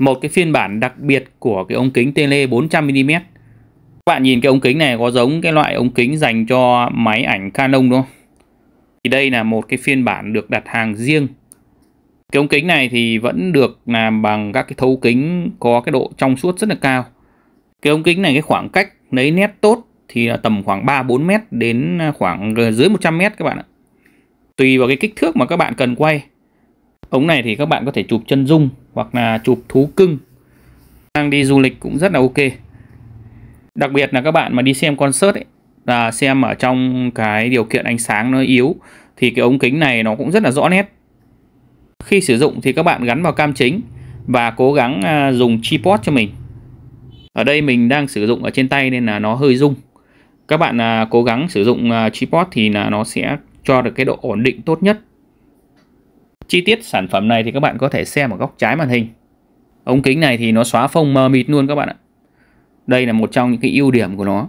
một cái phiên bản đặc biệt của cái ống kính tele 400mm các bạn nhìn cái ống kính này có giống cái loại ống kính dành cho máy ảnh Canon đúng không? Thì đây là một cái phiên bản được đặt hàng riêng. Cái ống kính này thì vẫn được làm bằng các cái thấu kính có cái độ trong suốt rất là cao. Cái ống kính này cái khoảng cách lấy nét tốt thì là tầm khoảng 3-4 mét đến khoảng dưới 100 mét các bạn ạ. Tùy vào cái kích thước mà các bạn cần quay. Ống này thì các bạn có thể chụp chân dung hoặc là chụp thú cưng đang đi du lịch cũng rất là ok đặc biệt là các bạn mà đi xem concert ấy, là xem ở trong cái điều kiện ánh sáng nó yếu thì cái ống kính này nó cũng rất là rõ nét khi sử dụng thì các bạn gắn vào cam chính và cố gắng à, dùng tripod cho mình ở đây mình đang sử dụng ở trên tay nên là nó hơi rung các bạn à, cố gắng sử dụng tripod à, thì là nó sẽ cho được cái độ ổn định tốt nhất Chi tiết sản phẩm này thì các bạn có thể xem ở góc trái màn hình. Ống kính này thì nó xóa phông mờ mịt luôn các bạn ạ. Đây là một trong những cái ưu điểm của nó.